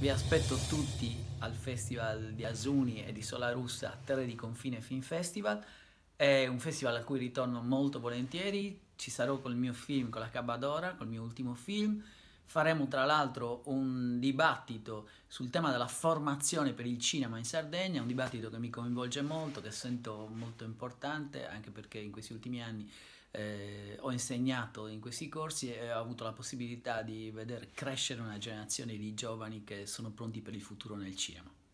Vi aspetto tutti al festival di Asuni e di Sola Russa, Terre di Confine Film Festival. È un festival a cui ritorno molto volentieri, ci sarò col mio film, con la Cabadora, col mio ultimo film. Faremo tra l'altro un dibattito sul tema della formazione per il cinema in Sardegna, un dibattito che mi coinvolge molto, che sento molto importante, anche perché in questi ultimi anni eh, ho insegnato in questi corsi e ho avuto la possibilità di vedere crescere una generazione di giovani che sono pronti per il futuro nel cinema.